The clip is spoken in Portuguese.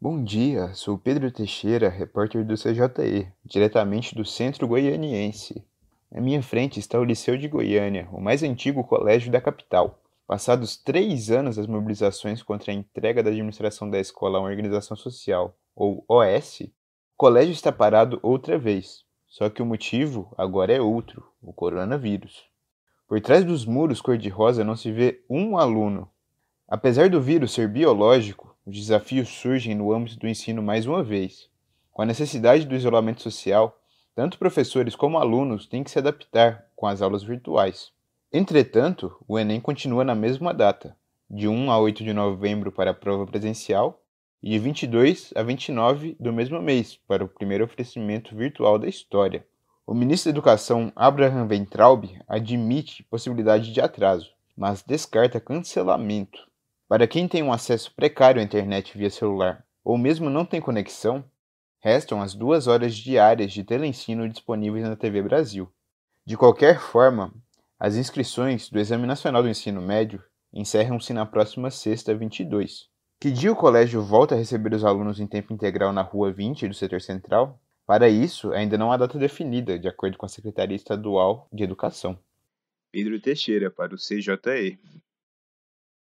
Bom dia, sou Pedro Teixeira, repórter do CJE, diretamente do Centro Goianiense. À minha frente está o Liceu de Goiânia, o mais antigo colégio da capital. Passados três anos das mobilizações contra a entrega da administração da escola a uma organização social, ou OS, o colégio está parado outra vez. Só que o motivo agora é outro: o coronavírus. Por trás dos muros cor-de-rosa não se vê um aluno. Apesar do vírus ser biológico, os desafios surgem no âmbito do ensino mais uma vez. Com a necessidade do isolamento social, tanto professores como alunos têm que se adaptar com as aulas virtuais. Entretanto, o Enem continua na mesma data, de 1 a 8 de novembro para a prova presencial e de 22 a 29 do mesmo mês para o primeiro oferecimento virtual da história. O ministro da Educação, Abraham Weintraub, admite possibilidade de atraso, mas descarta cancelamento. Para quem tem um acesso precário à internet via celular ou mesmo não tem conexão, restam as duas horas diárias de teleensino disponíveis na TV Brasil. De qualquer forma, as inscrições do Exame Nacional do Ensino Médio encerram-se na próxima sexta, 22. Que dia o colégio volta a receber os alunos em tempo integral na Rua 20 do setor central? Para isso, ainda não há data definida, de acordo com a Secretaria Estadual de Educação. Pedro Teixeira, para o CJE.